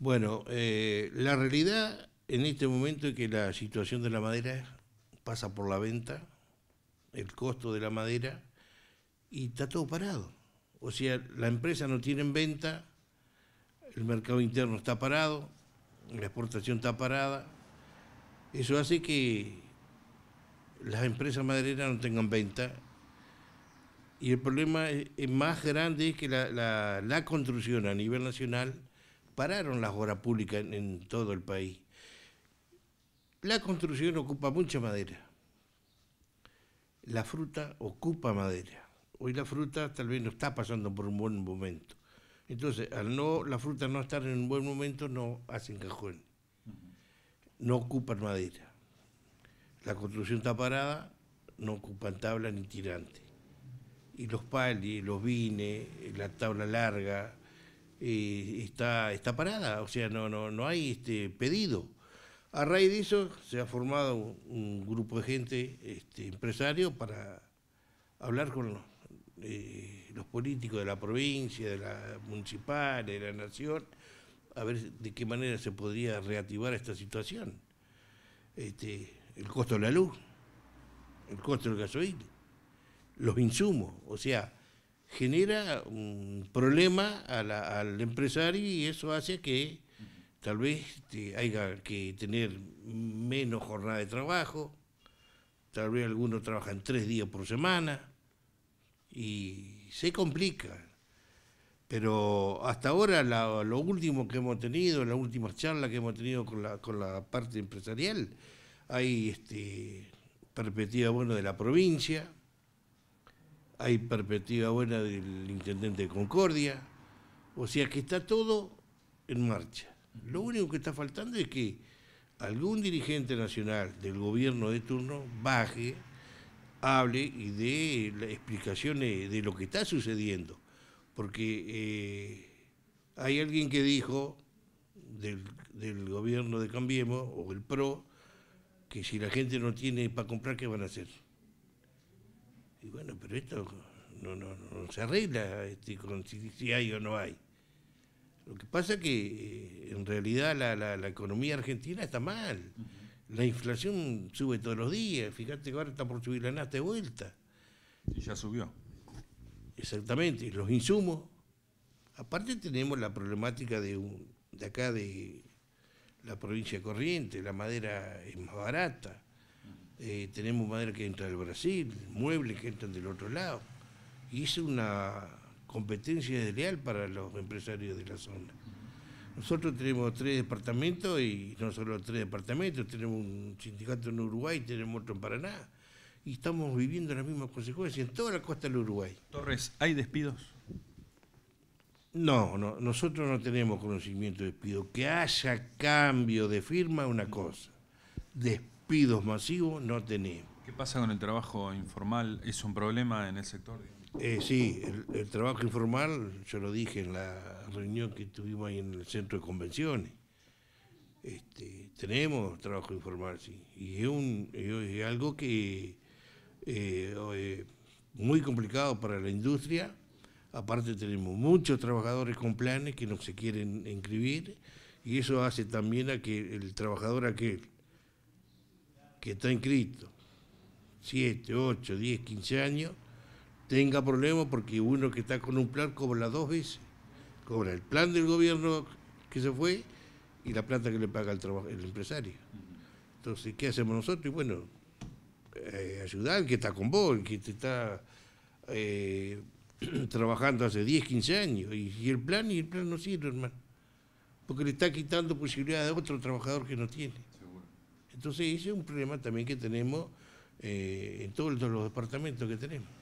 Bueno, eh, la realidad en este momento es que la situación de la madera pasa por la venta, el costo de la madera, y está todo parado. O sea, la empresa no tienen venta, el mercado interno está parado, la exportación está parada. Eso hace que las empresas madereras no tengan venta. Y el problema es, más grande es que la construcción a nivel nacional pararon las horas públicas en, todo el país. La construcción ocupa mucha madera. La fruta ocupa madera. Hoy la fruta tal vez no está pasando por un buen momento. Entonces, al no la fruta no estar en un buen momento, no hacen cajones. No ocupan madera. La construcción está parada, no ocupan tabla ni tirante. Y los palis, los vines, la tabla larga, eh, está, está parada, o sea, no, no, no hay este pedido. A raíz de eso se ha formado un grupo de gente, este, empresario, para hablar con eh, los, políticos de la provincia, de la municipal, de la nación, a ver de qué manera se podría reactivar esta situación. Este, el costo de la luz, el costo del gasoil, los insumos, o sea, genera un problema al empresario y eso hace que tal vez haya que tener menos jornada de trabajo, tal vez algunos trabajan tres días por semana y se complica. Pero hasta ahora lo último que hemos tenido, la últimas charlas que hemos tenido con la, con la parte empresarial, hay este, perspectiva bueno de la provincia, hay perspectiva buena del intendente de Concordia, o sea que está todo en marcha. Lo único que está faltando es que algún dirigente nacional del gobierno de turno baje, hable y dé explicaciones de lo que está sucediendo. Porque eh, hay alguien que dijo del, gobierno de Cambiemos o el PRO que si la gente no tiene para comprar, ¿qué van a hacer? Y bueno, pero esto no, se arregla este, con si, hay o no hay. Lo que pasa es que eh, en realidad la, economía argentina está mal. La inflación sube todos los días. Fíjate que ahora está por subir la nata de vuelta. Y ya subió. Exactamente, los insumos. Aparte tenemos la problemática de, de acá de la provincia de la madera es más barata. Eh, tenemos madera que entra del Brasil, muebles que entran del otro lado. Y es una competencia desleal para los empresarios de la zona. Nosotros tenemos tres departamentos y no solo tres departamentos, tenemos un sindicato en Uruguay, tenemos otro en Paraná. Y estamos viviendo las mismas consecuencias en toda la costa del Uruguay. Torres, ¿hay despidos? No, no, nosotros no tenemos conocimiento de despidos, Que haya cambio de firma es una cosa. Después Pidos masivos no tenemos. ¿Qué pasa con el trabajo informal? ¿Es un problema en el sector? Eh, sí, el, trabajo informal, yo lo dije en la reunión que tuvimos ahí en el centro de convenciones. Este, tenemos trabajo informal, sí, y es, algo que es eh, eh, muy complicado para la industria. Aparte tenemos muchos trabajadores con planes que no se quieren inscribir y eso hace también a que el trabajador aquel que está inscrito, 7, 8, 10, 15 años, tenga problemas porque uno que está con un plan cobra las dos veces. Cobra el plan del gobierno que se fue y la plata que le paga el, trabajo, el empresario. Entonces, ¿qué hacemos nosotros? Y bueno, eh, ayudar al que está con vos, que te está eh, trabajando hace 10, 15 años. Y, el plan, y el plan no sirve, hermano. Porque le está quitando posibilidad a otro trabajador que no tiene. Entonces ese es un problema también que tenemos eh, en todos los departamentos que tenemos.